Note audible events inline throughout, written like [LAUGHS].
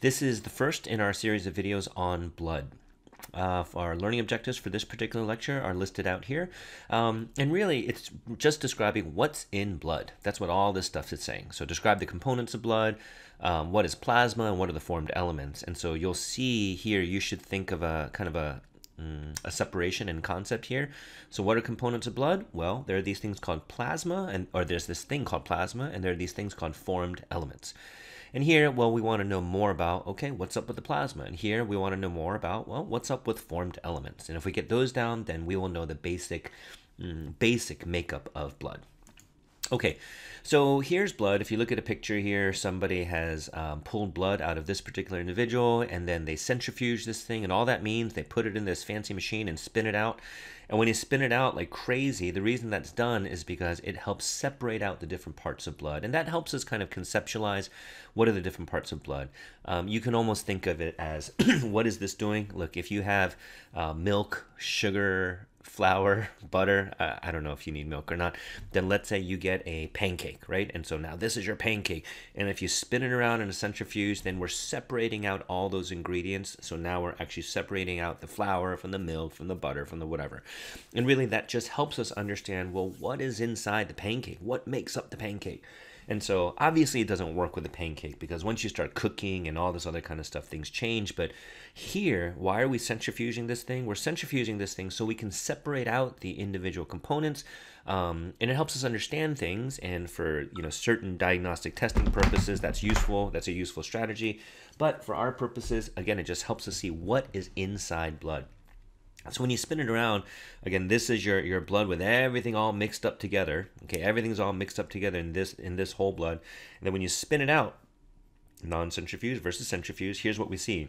This is the first in our series of videos on blood. Uh, our learning objectives for this particular lecture are listed out here. Um, and really, it's just describing what's in blood. That's what all this stuff is saying. So describe the components of blood, um, what is plasma, and what are the formed elements. And so you'll see here, you should think of a kind of a, mm, a separation and concept here. So what are components of blood? Well, there are these things called plasma, and or there's this thing called plasma, and there are these things called formed elements. And here, well, we want to know more about, okay, what's up with the plasma? And here we want to know more about, well, what's up with formed elements? And if we get those down, then we will know the basic, mm, basic makeup of blood. Okay, so here's blood. If you look at a picture here, somebody has um, pulled blood out of this particular individual, and then they centrifuge this thing, and all that means they put it in this fancy machine and spin it out, and when you spin it out like crazy, the reason that's done is because it helps separate out the different parts of blood. And that helps us kind of conceptualize what are the different parts of blood. Um, you can almost think of it as [CLEARS THROAT] what is this doing? Look, if you have uh, milk, sugar, flour, [LAUGHS] butter, uh, I don't know if you need milk or not, then let's say you get a pancake, right? And so now this is your pancake. And if you spin it around in a centrifuge, then we're separating out all those ingredients. So now we're actually separating out the flour from the milk, from the butter, from the whatever. And really that just helps us understand, well, what is inside the pancake? What makes up the pancake? And so obviously it doesn't work with a pancake because once you start cooking and all this other kind of stuff, things change. But here, why are we centrifuging this thing? We're centrifuging this thing so we can separate out the individual components. Um, and it helps us understand things. And for you know certain diagnostic testing purposes, that's useful. That's a useful strategy. But for our purposes, again, it just helps us see what is inside blood. So when you spin it around, again, this is your, your blood with everything all mixed up together. Okay, everything's all mixed up together in this in this whole blood. And then when you spin it out, non-centrifuge versus centrifuge, here's what we see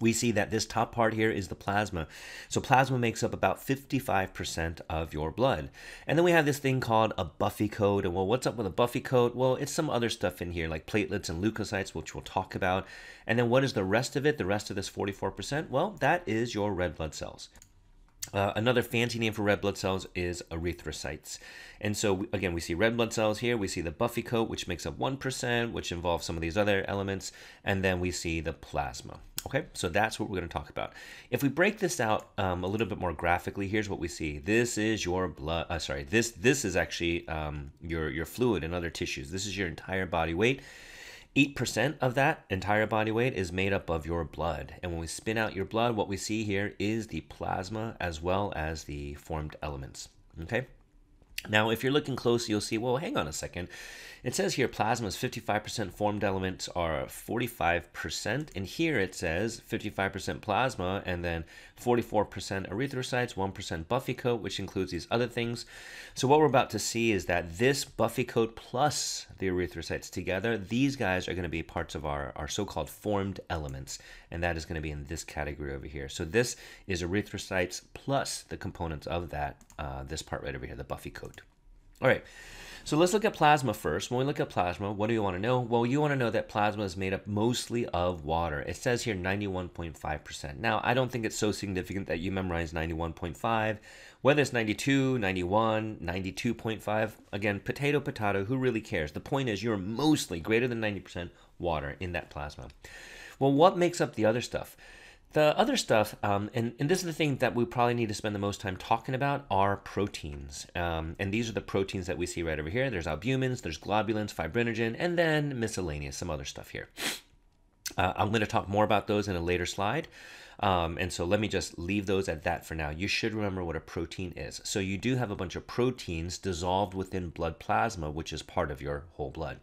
we see that this top part here is the plasma. So plasma makes up about 55% of your blood. And then we have this thing called a Buffy coat. And well, what's up with a Buffy coat? Well, it's some other stuff in here like platelets and leukocytes, which we'll talk about. And then what is the rest of it? The rest of this 44%? Well, that is your red blood cells. Uh, another fancy name for red blood cells is erythrocytes. And so, again, we see red blood cells here. We see the buffy coat, which makes up 1%, which involves some of these other elements. And then we see the plasma. Okay, so that's what we're going to talk about. If we break this out um, a little bit more graphically, here's what we see. This is your blood. Uh, sorry, this this is actually um, your your fluid and other tissues. This is your entire body weight. 8% of that entire body weight is made up of your blood. And when we spin out your blood, what we see here is the plasma as well as the formed elements. Okay? Now, if you're looking close, you'll see, well, hang on a second. It says here plasma's 55% formed elements are 45%, and here it says 55% plasma and then 44% erythrocytes, 1% buffy coat, which includes these other things. So what we're about to see is that this buffy coat plus the erythrocytes together, these guys are going to be parts of our, our so-called formed elements, and that is going to be in this category over here. So this is erythrocytes plus the components of that, uh, this part right over here, the buffy coat. All right. So let's look at plasma first. When we look at plasma, what do you want to know? Well, you want to know that plasma is made up mostly of water. It says here 91.5%. Now, I don't think it's so significant that you memorize 91.5. Whether it's 92, 91, 92.5, again, potato, potato, who really cares? The point is you're mostly greater than 90% water in that plasma. Well, what makes up the other stuff? The other stuff, um, and, and this is the thing that we probably need to spend the most time talking about, are proteins. Um, and these are the proteins that we see right over here. There's albumins, there's globulins, fibrinogen, and then miscellaneous, some other stuff here. Uh, I'm going to talk more about those in a later slide. Um, and so let me just leave those at that for now. You should remember what a protein is. So you do have a bunch of proteins dissolved within blood plasma, which is part of your whole blood.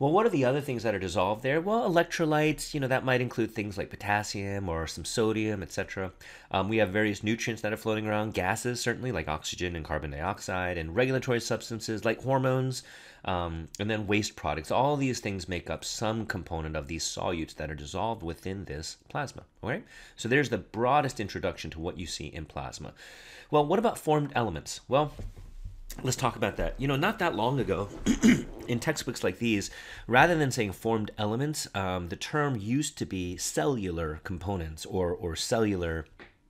Well, what are the other things that are dissolved there? Well, electrolytes, you know, that might include things like potassium or some sodium, etc. Um, we have various nutrients that are floating around, gases, certainly, like oxygen and carbon dioxide, and regulatory substances like hormones, um, and then waste products. All these things make up some component of these solutes that are dissolved within this plasma. Okay, so there's the broadest introduction to what you see in plasma. Well, what about formed elements? Well, let's talk about that. You know, not that long ago, [CLEARS THROAT] in textbooks like these, rather than saying formed elements, um, the term used to be cellular components or, or cellular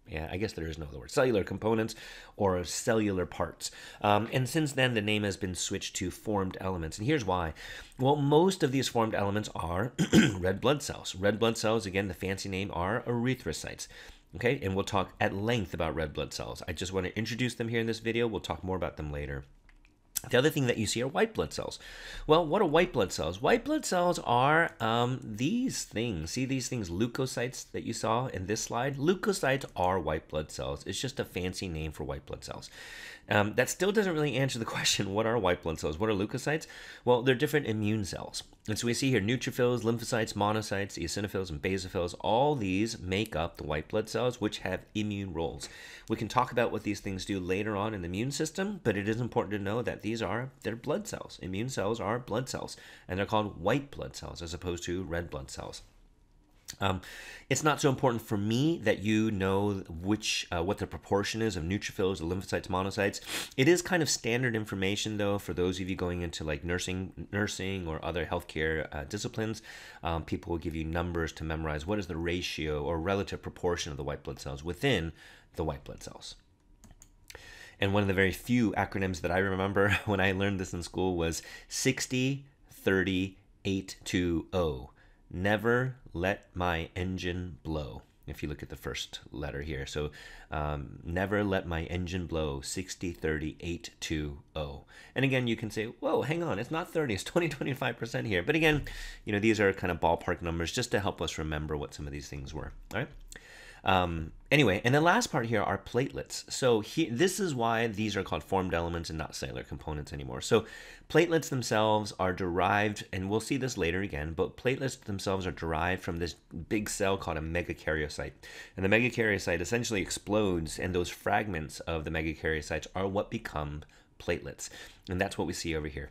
yeah, I guess there is no other word. Cellular components or cellular parts. Um, and since then, the name has been switched to formed elements. And here's why. Well, most of these formed elements are [CLEARS THROAT] red blood cells. Red blood cells, again, the fancy name are erythrocytes. Okay, and we'll talk at length about red blood cells. I just want to introduce them here in this video. We'll talk more about them later. The other thing that you see are white blood cells. Well, what are white blood cells? White blood cells are um, these things. See these things, leukocytes that you saw in this slide? Leukocytes are white blood cells. It's just a fancy name for white blood cells. Um, that still doesn't really answer the [LAUGHS] question, what are white blood cells? What are leukocytes? Well, they're different immune cells. And so we see here neutrophils, lymphocytes, monocytes, eosinophils, and basophils. All these make up the white blood cells, which have immune roles. We can talk about what these things do later on in the immune system, but it is important to know that these are their blood cells. Immune cells are blood cells, and they're called white blood cells as opposed to red blood cells. Um, it's not so important for me that you know which uh, what the proportion is of neutrophils, or lymphocytes, monocytes. It is kind of standard information though for those of you going into like nursing, nursing or other healthcare uh, disciplines. Um, people will give you numbers to memorize. What is the ratio or relative proportion of the white blood cells within the white blood cells? And one of the very few acronyms that I remember [LAUGHS] when I learned this in school was 60 30 8 2 0 never let my engine blow. If you look at the first letter here, so um, never let my engine blow 60 2 0. And again, you can say, whoa, hang on, it's not 30, it's 20 25% here. But again, you know, these are kind of ballpark numbers just to help us remember what some of these things were. All right. Um, anyway, and the last part here are platelets. So he, this is why these are called formed elements and not cellular components anymore. So platelets themselves are derived, and we'll see this later again, but platelets themselves are derived from this big cell called a megakaryocyte. And the megakaryocyte essentially explodes, and those fragments of the megakaryocytes are what become platelets. And that's what we see over here.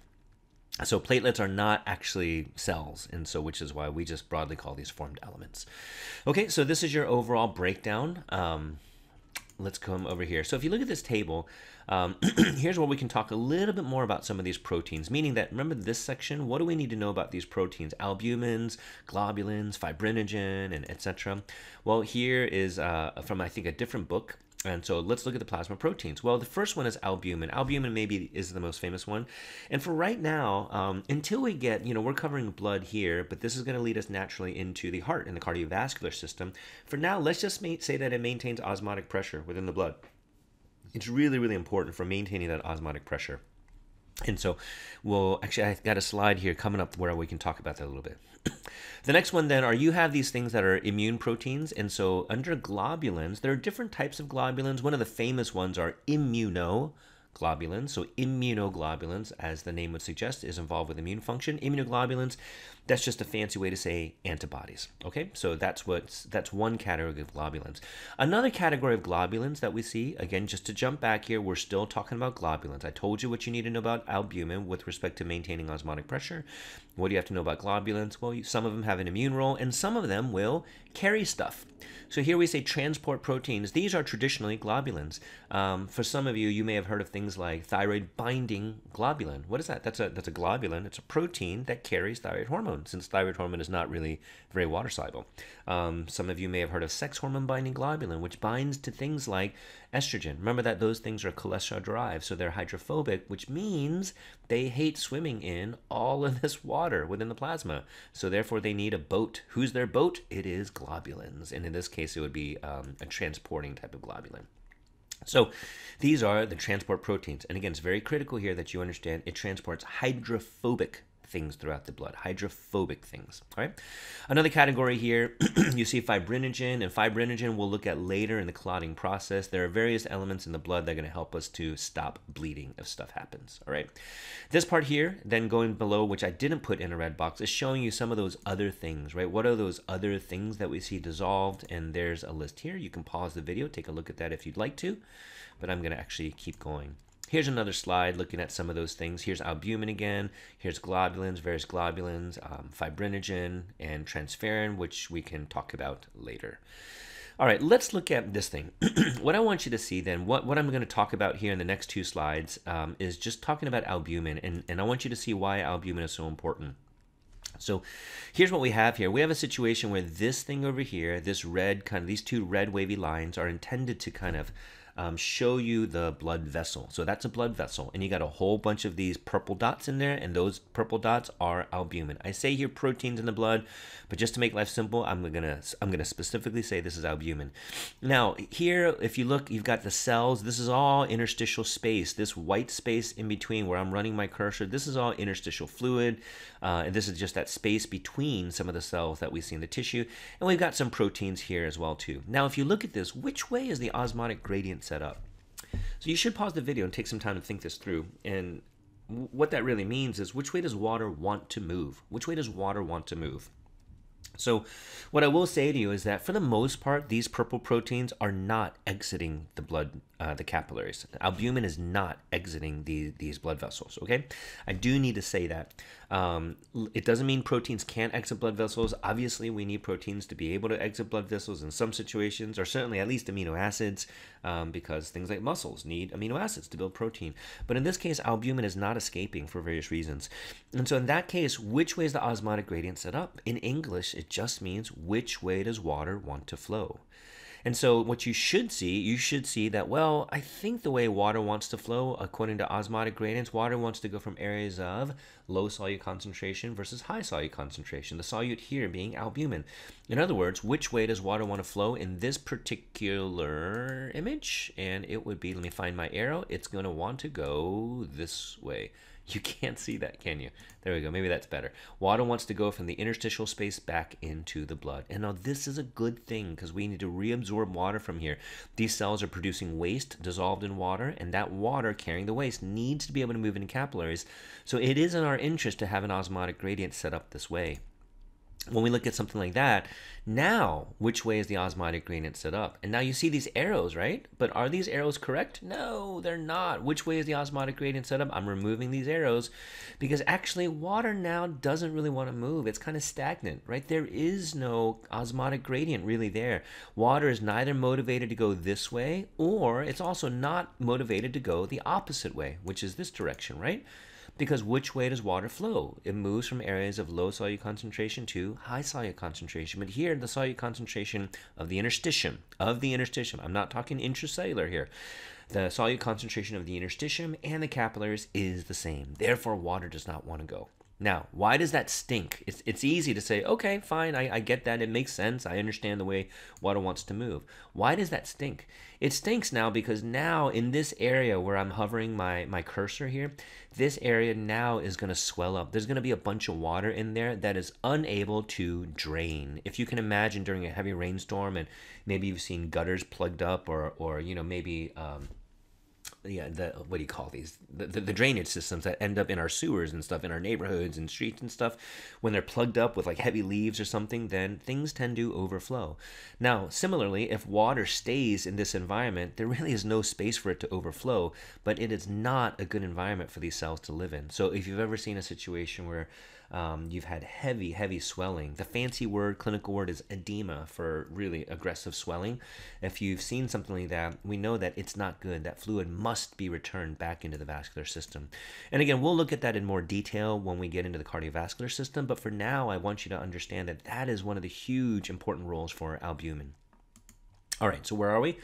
So platelets are not actually cells, and so which is why we just broadly call these formed elements. Okay, so this is your overall breakdown. Um, let's come over here. So if you look at this table, um, [CLEARS THROAT] here's where we can talk a little bit more about some of these proteins, meaning that, remember this section, what do we need to know about these proteins? Albumins, globulins, fibrinogen, and etc. Well, here is uh, from, I think, a different book, and so let's look at the plasma proteins. Well, the first one is albumin. Albumin maybe is the most famous one. And for right now, um, until we get, you know, we're covering blood here, but this is going to lead us naturally into the heart and the cardiovascular system. For now, let's just say that it maintains osmotic pressure within the blood. It's really, really important for maintaining that osmotic pressure. And so we'll actually, I got a slide here coming up where we can talk about that a little bit. [CLEARS THROAT] the next one then are you have these things that are immune proteins. And so under globulins, there are different types of globulins. One of the famous ones are immuno globulins. So immunoglobulins, as the name would suggest, is involved with immune function. Immunoglobulins that's just a fancy way to say antibodies. Okay, so that's what's that's one category of globulins. Another category of globulins that we see, again, just to jump back here, we're still talking about globulins. I told you what you need to know about albumin with respect to maintaining osmotic pressure. What do you have to know about globulins? Well, some of them have an immune role, and some of them will carry stuff. So here we say transport proteins. These are traditionally globulins. Um, for some of you, you may have heard of things like thyroid binding globulin. What is that? That's a that's a globulin. It's a protein that carries thyroid hormone hormone, since thyroid hormone is not really very water soluble. Um, some of you may have heard of sex hormone binding globulin, which binds to things like estrogen. Remember that those things are cholesterol derived, so they're hydrophobic, which means they hate swimming in all of this water within the plasma. So therefore, they need a boat. Who's their boat? It is globulins, and in this case, it would be um, a transporting type of globulin. So these are the transport proteins. And again, it's very critical here that you understand it transports hydrophobic things throughout the blood, hydrophobic things. All right. Another category here, [CLEARS THROAT] you see fibrinogen, and fibrinogen we'll look at later in the clotting process. There are various elements in the blood that are going to help us to stop bleeding if stuff happens. All right. This part here, then going below, which I didn't put in a red box, is showing you some of those other things, right? What are those other things that we see dissolved? And there's a list here. You can pause the video, take a look at that if you'd like to, but I'm going to actually keep going. Here's another slide looking at some of those things. Here's albumin again. Here's globulins, various globulins, um, fibrinogen, and transferrin, which we can talk about later. All right, let's look at this thing. [CLEARS THROAT] what I want you to see then, what, what I'm going to talk about here in the next two slides um, is just talking about albumin, and, and I want you to see why albumin is so important. So here's what we have here. We have a situation where this thing over here, this red kind of, these two red wavy lines are intended to kind of um, show you the blood vessel. So that's a blood vessel. And you got a whole bunch of these purple dots in there. And those purple dots are albumin. I say here proteins in the blood, but just to make life simple, I'm going to I'm going to specifically say this is albumin. Now, here, if you look, you've got the cells. This is all interstitial space. This white space in between where I'm running my cursor, this is all interstitial fluid. Uh, and this is just that space between some of the cells that we see in the tissue. And we've got some proteins here as well, too. Now, if you look at this, which way is the osmotic gradient set up. So you should pause the video and take some time to think this through. And what that really means is which way does water want to move? Which way does water want to move? So, what I will say to you is that for the most part, these purple proteins are not exiting the blood, uh, the capillaries. Albumin is not exiting the, these blood vessels, okay? I do need to say that. Um, it doesn't mean proteins can't exit blood vessels. Obviously, we need proteins to be able to exit blood vessels in some situations, or certainly at least amino acids, um, because things like muscles need amino acids to build protein. But in this case, albumin is not escaping for various reasons. And so, in that case, which way is the osmotic gradient set up? In English, it just means which way does water want to flow. And so, what you should see, you should see that, well, I think the way water wants to flow, according to osmotic gradients, water wants to go from areas of low solute concentration versus high solute concentration, the solute here being albumin. In other words, which way does water want to flow in this particular image? And it would be, let me find my arrow, it's going to want to go this way. [LAUGHS] You can't see that, can you? There we go. Maybe that's better. Water wants to go from the interstitial space back into the blood. And now this is a good thing because we need to reabsorb water from here. These cells are producing waste dissolved in water, and that water carrying the waste needs to be able to move into capillaries. So it is in our interest to have an osmotic gradient set up this way when we look at something like that, now which way is the osmotic gradient set up? And now you see these arrows, right? But are these arrows correct? No, they're not. Which way is the osmotic gradient set up? I'm removing these arrows because actually water now doesn't really want to move. It's kind of stagnant, right? There is no osmotic gradient really there. Water is neither motivated to go this way or it's also not motivated to go the opposite way, which is this direction, right? because which way does water flow? It moves from areas of low solute concentration to high solute concentration. But here, the solute concentration of the interstitium, of the interstitium, I'm not talking intracellular here, the solute concentration of the interstitium and the capillaries is the same. Therefore, water does not want to go. Now, why does that stink? It's, it's easy to say, okay, fine, I, I get that. It makes sense. I understand the way water wants to move. Why does that stink? It stinks now because now in this area where I'm hovering my, my cursor here, this area now is going to swell up. There's going to be a bunch of water in there that is unable to drain. If you can imagine during a heavy rainstorm and maybe you've seen gutters plugged up or, or you know, maybe... Um, yeah, the what do you call these? The, the, the, drainage systems that end up in our sewers and stuff, in our neighborhoods and streets and stuff, when they're plugged up with like heavy leaves or something, then things tend to overflow. Now, similarly, if water stays in this environment, there really is no space for it to overflow, but it is not a good environment for these cells to live in. So if you've ever seen a situation where um, you've had heavy, heavy swelling. The fancy word, clinical word, is edema for really aggressive swelling. If you've seen something like that, we know that it's not good. That fluid must be returned back into the vascular system. And again, we'll look at that in more detail when we get into the cardiovascular system, but for now, I want you to understand that that is one of the huge important roles for albumin. All right, so where are we?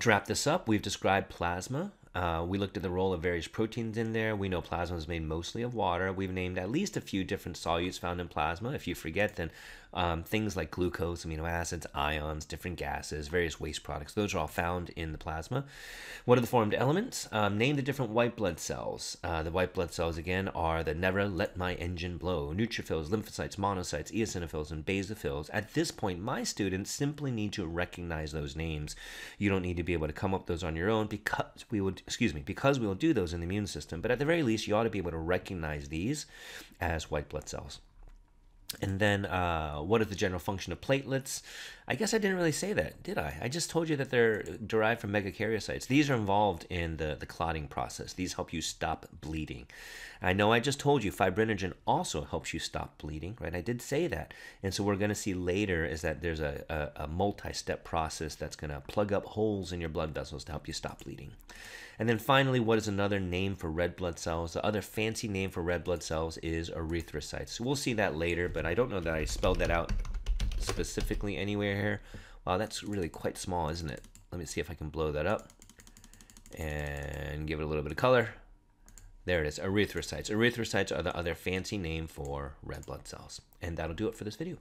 To wrap this up, we've described plasma. Uh, we looked at the role of various proteins in there. We know plasma is made mostly of water. We've named at least a few different solutes found in plasma. If you forget, then um, things like glucose, amino acids, ions, different gases, various waste products. Those are all found in the plasma. What are the formed elements? Um, name the different white blood cells. Uh, the white blood cells, again, are the never let my engine blow, neutrophils, lymphocytes, monocytes, eosinophils, and basophils. At this point, my students simply need to recognize those names. You don't need to be able to come up those on your own because we will, excuse me, because we will do those in the immune system. But at the very least, you ought to be able to recognize these as white blood cells. And then, uh, what is the general function of platelets? I guess I didn't really say that, did I? I just told you that they're derived from megakaryocytes. These are involved in the, the clotting process. These help you stop bleeding. I know I just told you fibrinogen also helps you stop bleeding, right? I did say that. And so we're going to see later is that there's a, a, a multi-step process that's going to plug up holes in your blood vessels to help you stop bleeding. And then finally, what is another name for red blood cells? The other fancy name for red blood cells is erythrocytes. So we'll see that later, but I don't know that I spelled that out specifically anywhere here. Wow, that's really quite small, isn't it? Let me see if I can blow that up and give it a little bit of color. There it is, erythrocytes. Erythrocytes are the other fancy name for red blood cells. And that'll do it for this video.